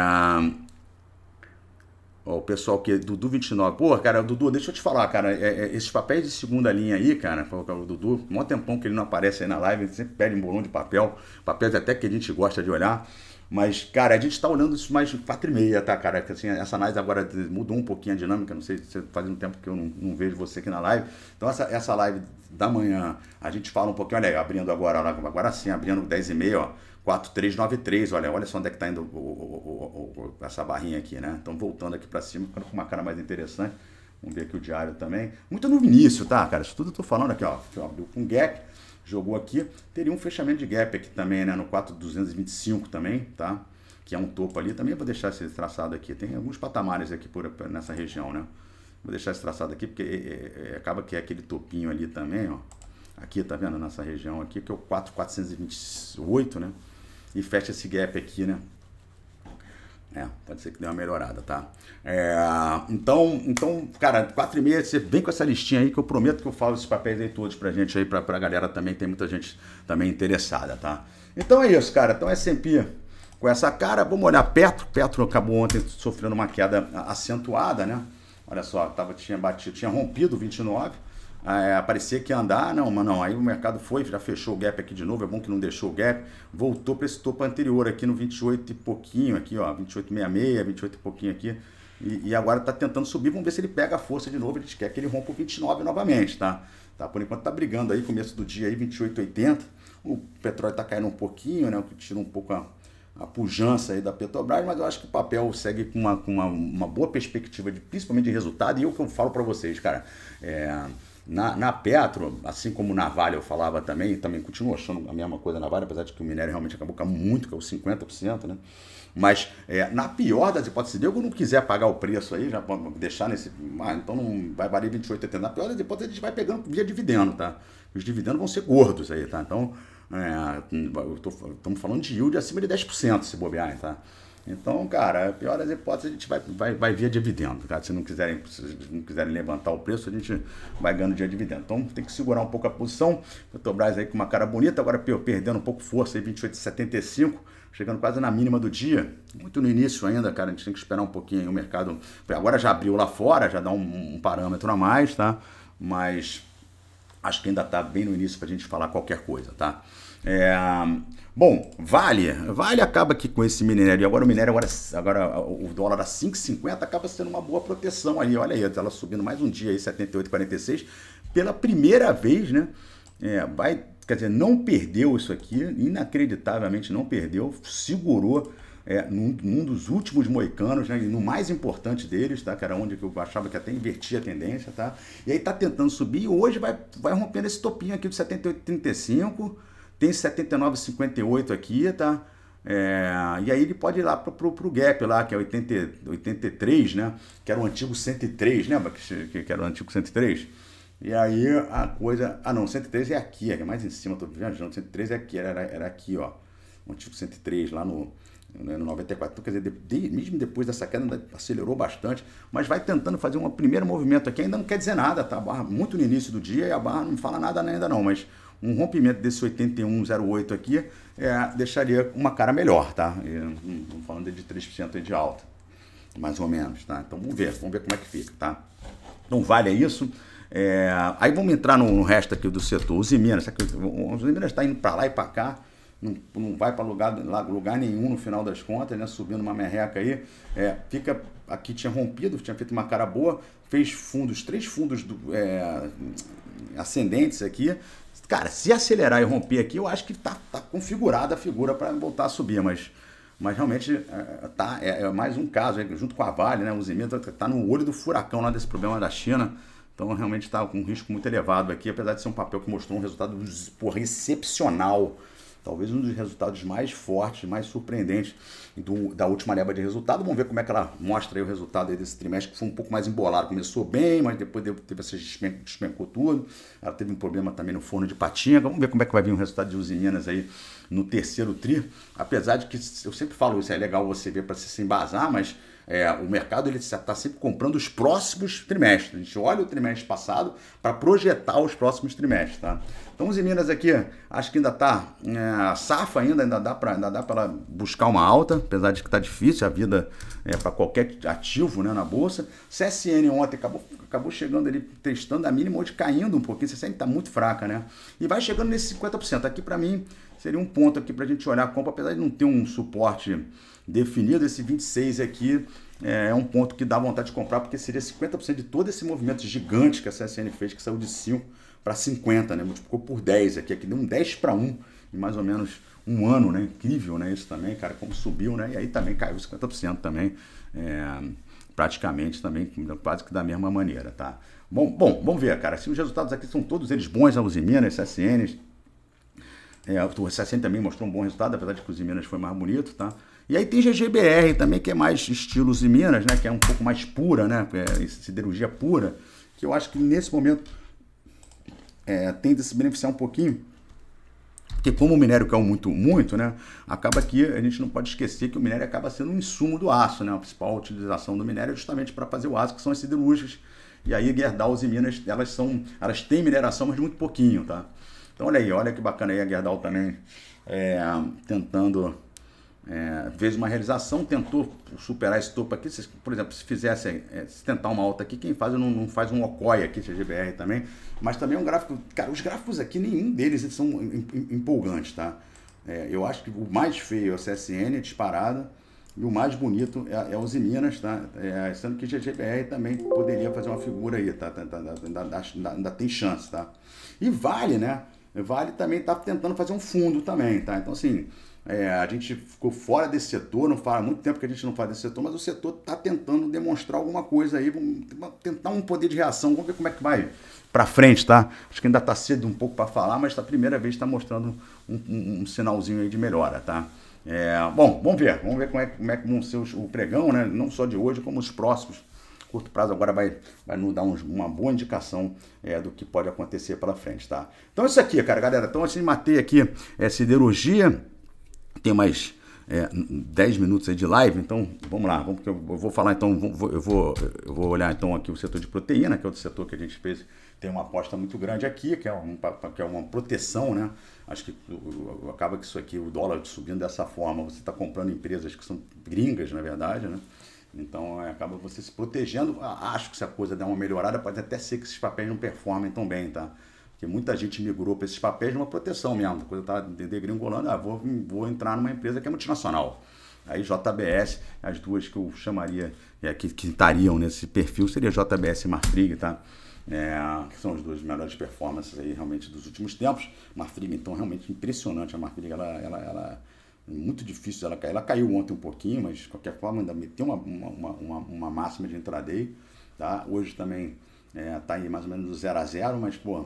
o pessoal que. É Dudu 29. Pô, cara, Dudu, deixa eu te falar, cara. É, é, esses papéis de segunda linha aí, cara, é o Dudu, mó tempão que ele não aparece aí na live, ele sempre pede um bolão de papel, papéis até que a gente gosta de olhar. Mas, cara, a gente tá olhando isso mais quatro e meia, tá, cara? Assim, essa análise agora mudou um pouquinho a dinâmica, não sei se fazendo um tempo que eu não, não, vejo você aqui na live. Então, essa, essa live da manhã, a gente fala um pouquinho, olha aí, abrindo agora, agora sim, abrindo 10 e meia, ó 4393, olha, olha só onde é que está indo o, o, o, essa barrinha aqui, né? Então voltando aqui para cima, ficando com uma cara mais interessante. Vamos ver aqui o diário também. Muito no início, tá, cara? Isso tudo eu tô falando aqui, ó. Abriu com gap, jogou aqui. Teria um fechamento de gap aqui também, né? No 4225 também, tá? Que é um topo ali. Também vou deixar esse traçado aqui. Tem alguns patamares aqui por, nessa região, né? Vou deixar esse traçado aqui, porque é, é, é acaba que é aquele topinho ali também, ó. Aqui, tá vendo? Nessa região aqui, que é o 4428, né? e fecha esse gap aqui, né? É, pode ser que dê uma melhorada, tá? É, então, então, cara, quatro e meia, você vem com essa listinha aí que eu prometo que eu falo esses papéis aí todos pra gente aí, pra, pra galera também, tem muita gente também interessada, tá? Então é isso, cara. Então é S&P com essa cara. Vamos olhar Petro. Petro acabou ontem sofrendo uma queda acentuada, né? Olha só, tava, tinha batido, tinha rompido 29, ah, é, que ia andar, ah, não, mas não, aí o mercado foi, já fechou o gap aqui de novo, é bom que não deixou o gap, voltou para esse topo anterior aqui no 28 e pouquinho aqui, ó, 28,66, 28 e pouquinho aqui, e, e agora está tentando subir, vamos ver se ele pega a força de novo, ele quer que ele rompa o 29 novamente, tá? tá? Por enquanto tá brigando aí, começo do dia aí, 28,80, o petróleo está caindo um pouquinho, né, o que tira um pouco a, a pujança aí da Petrobras, mas eu acho que o papel segue com uma, com uma, uma boa perspectiva, de, principalmente de resultado, e é o que eu falo para vocês, cara, é na, na Petro, assim como na Vale eu falava também, também continuo achando a mesma coisa na Vale, apesar de que o minério realmente acabou caindo muito, que é os 50%, né? Mas é, na pior das hipóteses, se eu não quiser pagar o preço aí, já deixar nesse. Ah, então não vai valer 28,80. Na pior das hipóteses, a gente vai pegando via dividendo, tá? Os dividendos vão ser gordos aí, tá? Então, é, hum, estamos falando de yield acima de 10% se bobear, tá? Então, cara, a pior das hipóteses, a gente vai, vai, vai via dividendo. Cara. Se, não quiserem, se não quiserem levantar o preço, a gente vai ganhando dia dividendo. Então, tem que segurar um pouco a posição. Petrobras aí com uma cara bonita, agora perdendo um pouco força, 28,75 chegando quase na mínima do dia. Muito no início ainda, cara, a gente tem que esperar um pouquinho o mercado. Agora já abriu lá fora, já dá um, um parâmetro a mais, tá? Mas acho que ainda tá bem no início para a gente falar qualquer coisa, tá? É, bom, Vale. Vale acaba aqui com esse minério. E agora o minério, agora, agora o dólar a 5,50 acaba sendo uma boa proteção ali. Olha aí, ela tá subindo mais um dia aí, 78,46. Pela primeira vez, né? É, vai, quer dizer, não perdeu isso aqui, inacreditavelmente não perdeu, segurou é, num, num, dos últimos moicanos, né, no mais importante deles, tá? Que era onde eu achava que até invertia a tendência, tá? E aí tá tentando subir e hoje vai, vai rompendo esse topinho aqui do 78,35, tem 79,58 aqui, tá? É, e aí ele pode ir lá pro, o gap lá, que é 80, 83, né? Que era o antigo 103, lembra que, que era o antigo 103? E aí a coisa... Ah não, 103 é aqui, é mais em cima, tô viajando. 103 é aqui, era, era aqui, ó. O antigo 103 lá no, né, no 94. Então, quer dizer, de, mesmo depois dessa queda acelerou bastante, mas vai tentando fazer um primeiro movimento aqui, ainda não quer dizer nada, tá? A barra muito no início do dia e a barra não fala nada ainda não, mas um rompimento desse 81,08 aqui é, deixaria uma cara melhor, tá? Estou hum, hum, falando de 3% de alta, mais ou menos, tá? Então vamos ver, vamos ver como é que fica, tá? Então vale isso. É, aí vamos entrar no, no, resto aqui do setor. Os Minas, os Minas está indo para lá e para cá, não, não vai para lugar, lugar nenhum no final das contas, né? Subindo uma merreca aí, é, fica aqui tinha rompido, tinha feito uma cara boa, fez fundos, três fundos do, é, ascendentes aqui, Cara, se acelerar e romper aqui, eu acho que tá, tá configurada a figura para voltar a subir, mas, mas realmente é, é, tá, é, é mais um caso, é, junto com a Vale, né? O Zimento tá, tá no olho do furacão lá desse problema da China. Então realmente está com um risco muito elevado aqui, apesar de ser um papel que mostrou um resultado porra, excepcional talvez um dos resultados mais fortes, mais surpreendentes do, da última leva de resultado. Vamos ver como é que ela mostra o resultado desse trimestre, que foi um pouco mais embolado. Começou bem, mas depois teve essa despenco, despencou tudo. Ela teve um problema também no forno de patinha. Vamos ver como é que vai vir o resultado de usinas aí no terceiro tri. Apesar de que eu sempre falo isso, é legal você ver para se embasar, mas é, o mercado ele está sempre comprando os próximos trimestres. A gente olha o trimestre passado para projetar os próximos trimestres, tá? Então, os Minas aqui, acho que ainda tá é, safa ainda, ainda dá para ainda dá para buscar uma alta, apesar de que está difícil a vida é, para qualquer ativo, né, na bolsa. CSN ontem acabou acabou chegando ali testando a mínima hoje caindo um pouquinho, CSN está muito fraca, né? E vai chegando nesse 50%. Aqui para mim seria um ponto aqui para a gente olhar a compra, apesar de não ter um suporte definido, esse 26 aqui é, é um ponto que dá vontade de comprar, porque seria 50% de todo esse movimento gigante que a CSN fez, que saiu de 5 para 50, né? multiplicou por 10 aqui, aqui deu um 10 para 1 em mais ou menos um ano, né? Incrível, né? Isso também, cara, como subiu, né? E aí também caiu 50% também, é, praticamente também, quase que da mesma maneira, tá? Bom, bom, vamos ver, cara. Se os resultados aqui são todos eles bons, a né? Usiminas, né? CSN, é, o CSN também mostrou um bom resultado, apesar de que o Usiminas foi mais bonito, tá? E aí tem GGBR também, que é mais estilo Usiminas, né? Que é um pouco mais pura, né? É, siderurgia pura, que eu acho que nesse momento é, tende a se beneficiar um pouquinho. Porque como o minério caiu muito, muito, né? Acaba que a gente não pode esquecer que o minério acaba sendo um insumo do aço, né? A principal utilização do minério é justamente para fazer o aço, que são as siderúrgicas. E aí Gerdau e Minas, elas são, elas têm mineração, mas muito pouquinho, tá? Então olha aí, olha que bacana aí a Gerdau também é, tentando é, fez uma realização, tentou superar esse topo aqui. Se, por exemplo, se fizesse, é, se tentar uma alta aqui, quem faz não, não faz um OCOI aqui, GBR também. Mas também é um gráfico. Cara, os gráficos aqui, nenhum deles são empolgantes, tá? É, eu acho que o mais feio é o CSN, é disparada, e o mais bonito é, é o Ziminas, tá? É, sendo que GGBR também poderia fazer uma figura aí, tá? tá, tá, tá ainda, ainda tem chance, tá? E vale, né? Vale também tá tentando fazer um fundo também, tá? Então, assim, é, a gente ficou fora desse setor, não faz muito tempo que a gente não faz desse setor, mas o setor está tentando demonstrar alguma coisa aí, vamos tentar um poder de reação, vamos ver como é que vai para frente, tá? Acho que ainda está cedo um pouco para falar, mas tá a primeira vez está mostrando um, um, um, sinalzinho aí de melhora, tá? É, bom, vamos ver, vamos ver como é, como é que vão ser os, o pregão, né? Não só de hoje, como os próximos. Curto prazo agora vai, vai nos dar uma boa indicação é, do que pode acontecer pela frente, tá? Então é isso aqui, cara, galera. Então, assim, matei aqui é, siderurgia tem mais é, 10 minutos de live, então vamos lá, vamos, eu vou falar então, vou, eu, vou, eu vou olhar então aqui o setor de proteína, que é outro setor que a gente fez, tem uma aposta muito grande aqui, que é, um, que é uma proteção, né? Acho que acaba que isso aqui, o dólar subindo dessa forma, você está comprando empresas que são gringas, na verdade, né? Então é, acaba você se protegendo. Acho que se a coisa der uma melhorada, pode até ser que esses papéis não performem tão bem, tá? Porque muita gente migrou para esses papéis de uma proteção mesmo. Quando eu estava degringolando, ah, vou, vou entrar numa empresa que é multinacional. Aí JBS, as duas que eu chamaria, é, que, estariam nesse perfil, seria JBS e Marfrig, tá? É, que são as duas melhores performances aí realmente dos últimos tempos. Marfrig, então, realmente impressionante. A Marfrig, ela, ela, ela muito difícil ela cair. Ela caiu ontem um pouquinho, mas de qualquer forma ainda meteu uma, uma, uma, uma máxima de intraday, tá? Hoje também é, tá aí mais ou menos do 0 a 0, mas, pô,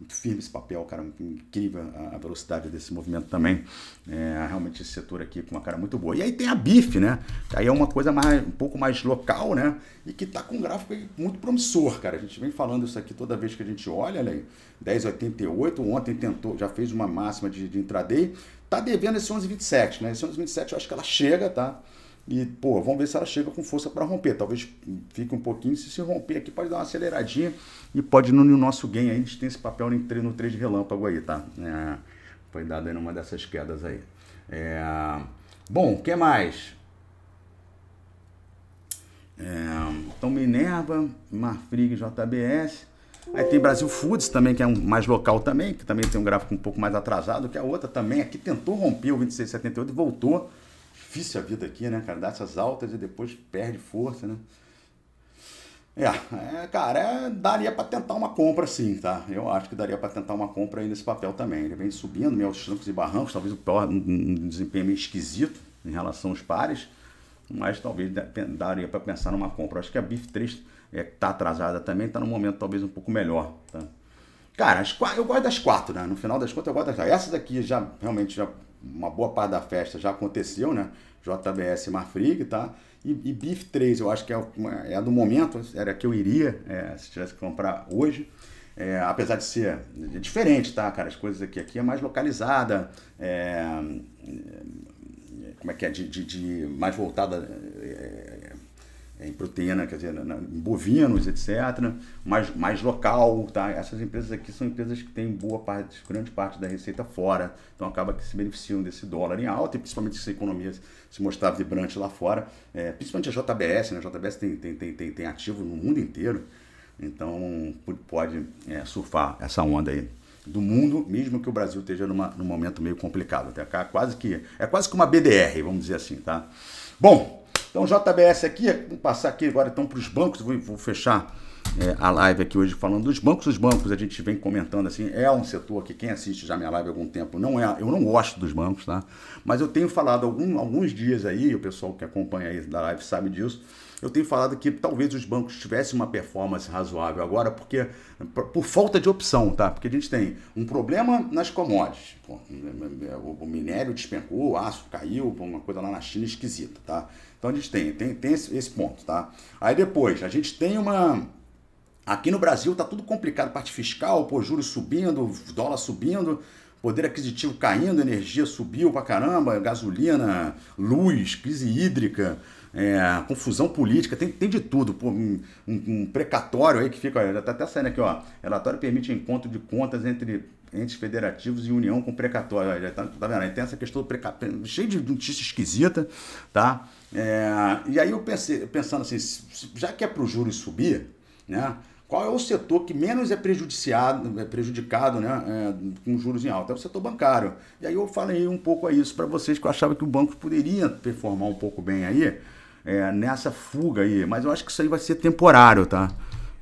muito firme esse papel, é cara. Incrível a, velocidade desse movimento também. É, realmente esse setor aqui com uma cara muito boa. E aí tem a BIF, né? Aí é uma coisa mais, um pouco mais local, né? E que está com um gráfico muito promissor, cara. A gente vem falando isso aqui toda vez que a gente olha, olha aí. 10,88, ontem tentou, já fez uma máxima de, de intraday. Tá devendo esse 11,27, né? Esse 11,27 eu acho que ela chega, tá? E, pô, vamos ver se ela chega com força para romper. Talvez fique um pouquinho. Se se romper aqui, pode dar uma aceleradinha e pode no, nosso gain aí. A gente tem esse papel no, no 3 de relâmpago aí, tá? É, foi dado aí numa dessas quedas aí. É, bom, o que mais? É, então, Minerva, Marfrig, JBS. Aí tem Brasil Foods também, que é um mais local também, que também tem um gráfico um pouco mais atrasado que a outra também. Aqui tentou romper o 2678 e voltou difícil a vida aqui, né, cara? Dá essas altas e depois perde força, né? É, é cara, é, daria para tentar uma compra sim, tá? Eu acho que daria para tentar uma compra aí nesse papel também. Ele vem subindo, meus trancos e barrancos, talvez o um, desempenho meio esquisito em relação aos pares, mas talvez daria para pensar numa compra. Eu acho que a BIF 3 é, tá atrasada também, tá num momento talvez um pouco melhor, tá? Cara, as, eu gosto das quatro, né? No final das contas eu gosto das quatro. Essas aqui já realmente já uma boa parte da festa já aconteceu, né? JBS Marfrig, tá? E, e Beef 3, eu acho que é, é a do momento, era a que eu iria, é, se tivesse que comprar hoje. É, apesar de ser é diferente, tá, cara? As coisas aqui, aqui é mais localizada, é, é como é que é, de, de, de mais voltada é, em proteína, quer dizer, na, em bovinos, etc., mais, mais local, tá? Essas empresas aqui são empresas que têm boa parte, grande parte da receita fora, então acaba que se beneficiam desse dólar em alta, e principalmente se a economia se mostrar vibrante lá fora, é, principalmente a JBS, né? A JBS tem, tem, tem, tem, tem ativo no mundo inteiro, então pode é, surfar essa onda aí do mundo, mesmo que o Brasil esteja numa, num momento meio complicado, até tá? cá, quase que, é quase que uma BDR, vamos dizer assim, tá? Bom, então, JBS aqui, vou passar aqui agora então para os bancos, vou, vou fechar é, a live aqui hoje falando dos bancos. Os bancos a gente vem comentando assim, é um setor que quem assiste já minha live há algum tempo não é. Eu não gosto dos bancos, tá? Mas eu tenho falado algum, alguns dias aí, o pessoal que acompanha aí da live sabe disso. Eu tenho falado que talvez os bancos tivessem uma performance razoável agora, porque por falta de opção, tá? Porque a gente tem um problema nas commodities. Pô, é, é, é, o minério despencou, o aço caiu, uma coisa lá na China esquisita, tá? Então a gente tem, tem, tem esse, esse ponto, tá? Aí depois, a gente tem uma. Aqui no Brasil tá tudo complicado, parte fiscal, pô, juros subindo, dólar subindo, poder aquisitivo caindo, energia subiu pra caramba, gasolina, luz, crise hídrica, é, confusão política, tem, tem de tudo. Pô, um, um, precatório aí que fica, já tá até saindo aqui, ó. Relatório permite encontro de contas entre entes federativos e união com precatório. Já tá, tá vendo? Aí tem essa questão do precatório, cheio de notícia esquisita, tá? É, e aí eu pensei, pensando assim, já que é para os juros subir, né, qual é o setor que menos é prejudiciado, é prejudicado né, é, com juros em alta? É o setor bancário. E aí eu falei um pouco a isso para vocês, que eu achava que o banco poderia performar um pouco bem aí, é, nessa fuga aí. Mas eu acho que isso aí vai ser temporário, tá?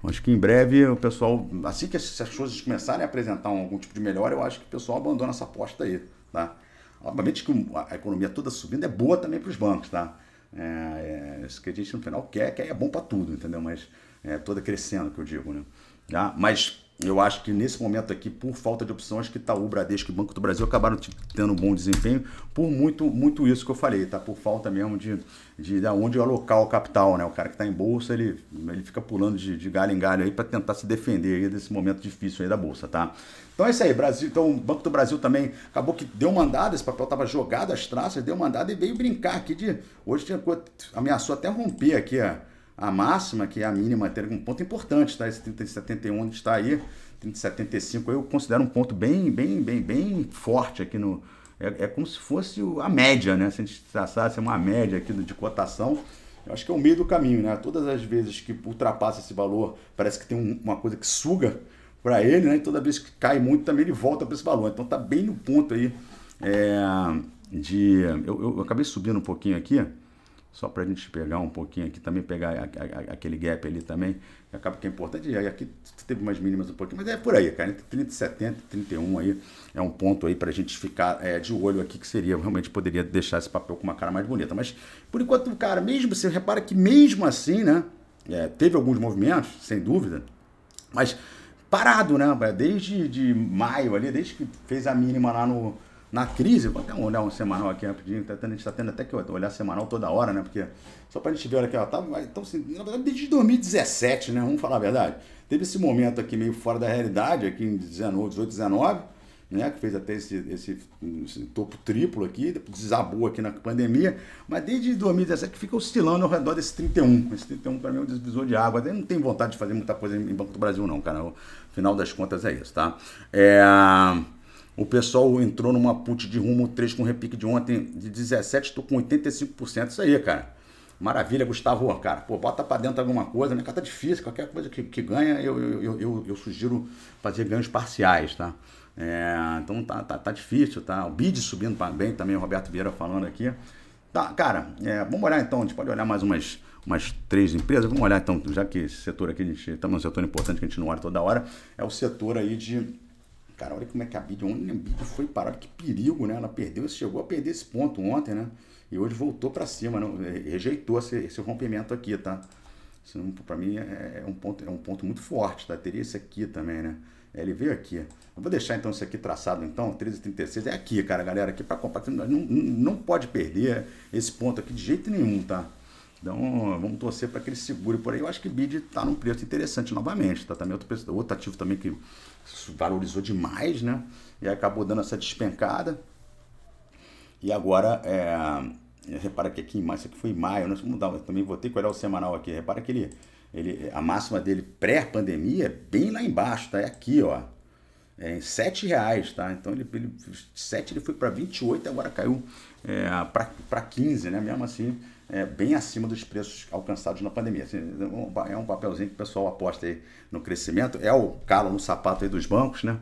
Acho que em breve o pessoal, assim que as coisas começarem a apresentar algum tipo de melhora, eu acho que o pessoal abandona essa aposta aí, tá? Obviamente que a economia toda subindo é boa também para os bancos, tá? É, é, gente no final quer, quer é bom para tudo, entendeu? Mas é toda crescendo, que eu digo, né? Tá? Mas eu acho que nesse momento aqui, por falta de opções, que Itaú, tá Bradesco e Banco do Brasil acabaram tendo um bom desempenho por muito, muito isso que eu falei, tá? Por falta mesmo de, de, de onde alocar o capital, né? O cara que está em bolsa, ele, ele fica pulando de, de galho em galho aí para tentar se defender aí desse momento difícil aí da bolsa, tá? Então é isso aí, Brasil. Então o Banco do Brasil também acabou que deu uma esse papel estava jogado, as traças, deu mandado e veio brincar aqui de. Hoje tinha, ameaçou até romper aqui, ó a máxima, que é a mínima, ter um ponto importante, tá? Esse 3071 está aí, 3075 eu considero um ponto bem, bem, bem, bem forte aqui no. É, é como se fosse a média, né? Se a gente traçasse uma média aqui de cotação, eu acho que é o meio do caminho, né? Todas as vezes que ultrapassa esse valor, parece que tem um, uma coisa que suga para ele, né? E toda vez que cai muito, também ele volta para esse valor. Então tá bem no ponto aí é, de. eu, eu acabei subindo um pouquinho aqui só para a gente pegar um pouquinho aqui também, pegar a, a, aquele gap ali também, que acaba que é importante, e aqui teve umas mínimas um pouquinho, mas é por aí, cara, entre 30 e 70, 31 aí, é um ponto aí para a gente ficar é, de olho aqui, que seria, realmente poderia deixar esse papel com uma cara mais bonita, mas por enquanto, cara, mesmo, você repara que mesmo assim, né, é, teve alguns movimentos, sem dúvida, mas parado, né, desde de maio ali, desde que fez a mínima lá no na crise, vou até olhar um semanal aqui rapidinho, tá tendo, a gente está tendo até que olhar semanal toda hora, né? Porque só para a gente ver, olha aqui, ó, tá, então, assim, na verdade, desde 2017, né? Vamos falar a verdade. Teve esse momento aqui meio fora da realidade, aqui em 19, 18, 19, né? Que fez até esse, esse, esse topo triplo aqui, desabou aqui na pandemia, mas desde 2017 fica oscilando ao redor desse 31. Esse 31 para mim é um desvisor de água. Eu não tenho vontade de fazer muita coisa em Banco do Brasil, não, cara. No final das contas é isso, tá? É. O pessoal entrou numa put de rumo 3 com repique de ontem de 17, estou com 85%. Isso aí, cara. Maravilha, Gustavo, cara. Pô, bota pra dentro alguma coisa, né? Cara, tá difícil, qualquer coisa que, que ganha, eu, eu, eu, eu sugiro fazer ganhos parciais, tá? É, então tá, tá, tá difícil, tá? O bid subindo bem também, o Roberto Vieira falando aqui. Tá, cara, é, vamos olhar então, a gente pode olhar mais umas, umas três empresas, vamos olhar então, já que esse setor aqui, a gente está num setor importante que a gente não olha toda hora, é o setor aí de Cara, olha como é que a Bid, onde a Bid foi parar, que perigo, né? Ela perdeu, chegou a perder esse ponto ontem, né? E hoje voltou para cima, não, é, rejeitou esse, esse, rompimento aqui, tá? Para mim é, é um, ponto, é um ponto muito forte, tá? Teria esse aqui também, né? É, ele veio aqui. Eu vou deixar então isso aqui traçado então, 13,36. É aqui, cara, galera, aqui para compartilhar. Não, não pode perder esse ponto aqui de jeito nenhum, tá? Então, vamos torcer para que ele segure por aí. Eu acho que o BID está num preço interessante novamente, tá? Também outro, outro ativo também que valorizou demais, né? E acabou dando essa despencada. E agora, é, repara que aqui em maio, isso aqui foi em maio, nós dar, também vou ter que olhar o semanal aqui. Repara que ele, ele a máxima dele pré-pandemia é bem lá embaixo, tá? É aqui, ó. É em 7 reais, tá? Então ele, ele 7 ele foi para 28, agora caiu é, para 15, né? Mesmo assim, é, bem acima dos preços alcançados na pandemia. Assim, é um papelzinho que o pessoal aposta aí no crescimento. É o calo no sapato aí dos bancos, né?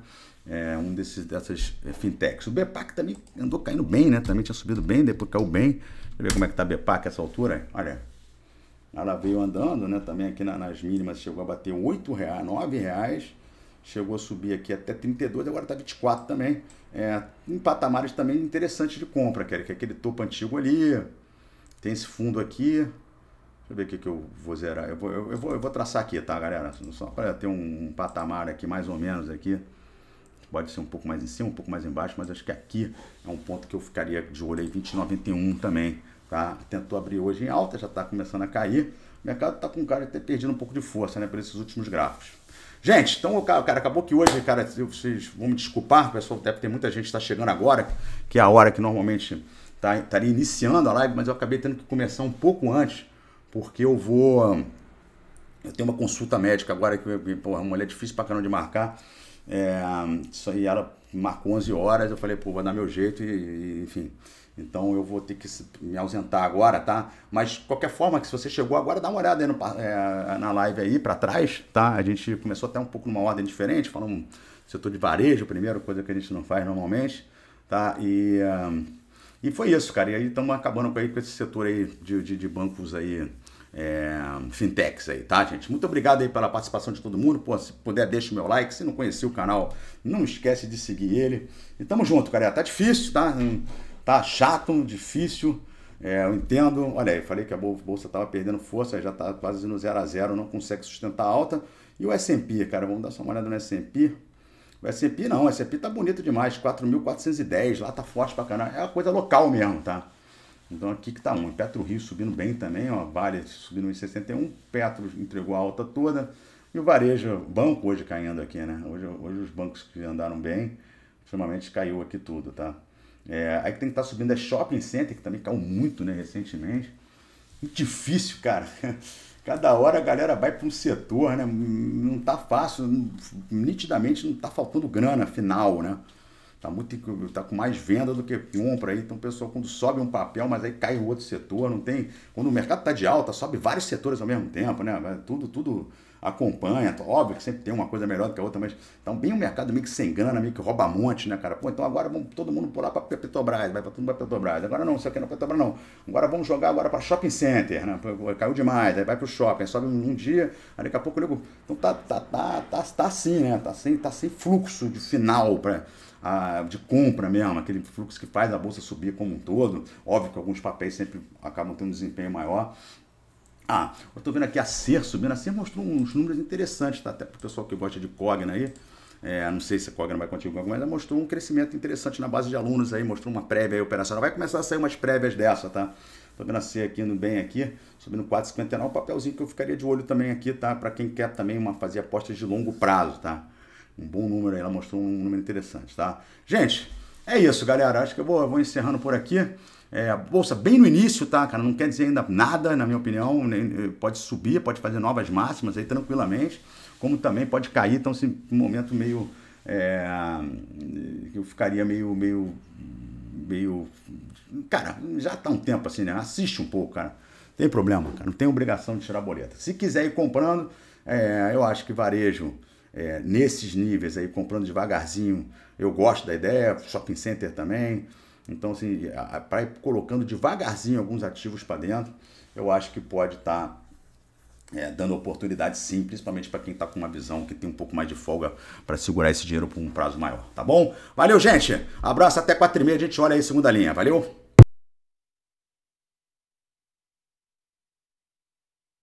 É um desses, dessas é, fintechs. O BEPAC também andou caindo bem, né? Também tinha subido bem, depois caiu bem. Deixa eu ver como é que tá a BEPAC essa altura. Olha, ela veio andando, né? Também aqui na, nas mínimas chegou a bater R$ 8,00, R$ 9,00 chegou a subir aqui até 32, agora está 24 também. É, em patamares também interessantes de compra, que é aquele topo antigo ali, tem esse fundo aqui. Deixa eu ver o que, que eu vou zerar. Eu vou, eu, eu, vou, eu vou traçar aqui, tá, galera? Só para ter um, um, patamar aqui, mais ou menos aqui. Pode ser um pouco mais em cima, um pouco mais embaixo, mas acho que aqui é um ponto que eu ficaria de olho aí, 20,91 também, tá? Tentou abrir hoje em alta, já está começando a cair. O mercado está com cara de ter perdido um pouco de força, né, por esses últimos gráficos. Gente, então, cara, acabou que hoje, cara, vocês vão me desculpar, pessoal, deve ter muita gente que está chegando agora, que é a hora que normalmente tá, estaria iniciando a live, mas eu acabei tendo que começar um pouco antes, porque eu vou. Eu tenho uma consulta médica agora que, porra, mulher é difícil pra caramba de marcar. É, isso aí ela marcou 11 horas, eu falei, pô, vou dar meu jeito e, e enfim. Então eu vou ter que me ausentar agora, tá? Mas qualquer forma, que se você chegou agora, dá uma olhada no, é, na live aí para trás, tá? A gente começou até um pouco numa ordem diferente, falando setor de varejo primeiro, coisa que a gente não faz normalmente, tá? E. Um, ah, e foi isso, cara. E aí estamos acabando com, aí, com esse setor aí de, de, de bancos aí, é, fintechs aí, tá, gente? Muito obrigado aí pela participação de todo mundo. Pô, se puder, deixa o meu like. Se não conhecer o canal, não esquece de seguir ele. E tamo junto, cara. É, tá difícil, tá? Hum, tá chato, difícil. É, eu entendo. Olha aí, falei que a bolsa estava perdendo força, já está quase no zero a zero não consegue sustentar alta. E o S&P, cara, vamos dar só uma olhada no S&P. O S&P não, o S&P tá bonito demais, 4.410, lá tá forte pra caramba, é uma coisa local mesmo, tá? Então aqui que tá um, Petro Rio subindo bem também, ó, Vale subindo em 61, Petro entregou a alta toda, e o varejo, banco hoje caindo aqui, né? Hoje, hoje os bancos que andaram bem, ultimamente caiu aqui tudo, tá? É, aí que tem que estar tá subindo é Shopping Center, que também caiu muito, né, recentemente. Muito difícil, cara. cada hora a galera vai para um setor, né? Não tá fácil, nitidamente não tá faltando grana final, né? Tá muito tá com mais venda do que compra aí, então o pessoal quando sobe um papel, mas aí cai o outro setor, não tem, quando o mercado tá de alta, sobe vários setores ao mesmo tempo, né? Tudo tudo acompanha, tá? óbvio que sempre tem uma coisa melhor do que a outra, mas então bem o mercado meio que sem grana, meio que rouba monte, né, cara? Pô, então agora vamos todo mundo pular para Petrobras, vai para tudo para Petrobras. Agora não, isso aqui não é Petrobras não. Agora vamos jogar agora para shopping center, né? Caiu demais, aí vai para o shopping, sobe um dia, aí daqui a pouco eu ligo. Então tá, tá, tá, tá, tá assim, né? Tá sem, tá sem fluxo de final para a, de compra mesmo, aquele fluxo que faz a bolsa subir como um todo. Óbvio que alguns papéis sempre acabam tendo um desempenho maior, ah, eu estou vendo aqui a CER subindo. A CER mostrou uns números interessantes, tá? Até para o pessoal que gosta de Cogna aí. É, não sei se a Cogna vai continuar, mas ela mostrou um crescimento interessante na base de alunos aí, mostrou uma prévia aí, operacional. Vai começar a sair umas prévias dessa, tá? Estou vendo a C aqui indo bem aqui, subindo 4,59, um papelzinho que eu ficaria de olho também aqui, tá? Para quem quer também uma, fazer apostas de longo prazo, tá? Um bom número aí, ela mostrou um número interessante, tá? Gente, é isso, galera. Acho que eu vou, vou encerrando por aqui. É, bolsa bem no início, tá, cara? Não quer dizer ainda nada, na minha opinião. Nem, eh, pode subir, pode fazer novas máximas aí tranquilamente, como também pode cair. Então, assim, um momento meio. É, eu ficaria meio, meio. meio. Cara, já tá um tempo assim, né? Assiste um pouco, cara. Tem problema, cara. Não tem obrigação de tirar boleta. Se quiser ir comprando, é, eu acho que varejo. É, nesses níveis aí, comprando devagarzinho, eu gosto da ideia, shopping center também, então, assim, para ir colocando devagarzinho alguns ativos para dentro, eu acho que pode estar tá, é, dando oportunidade sim, principalmente para quem está com uma visão que tem um pouco mais de folga para segurar esse dinheiro por um prazo maior, tá bom? Valeu, gente! Abraço, até 4h30, a gente olha aí segunda linha, valeu!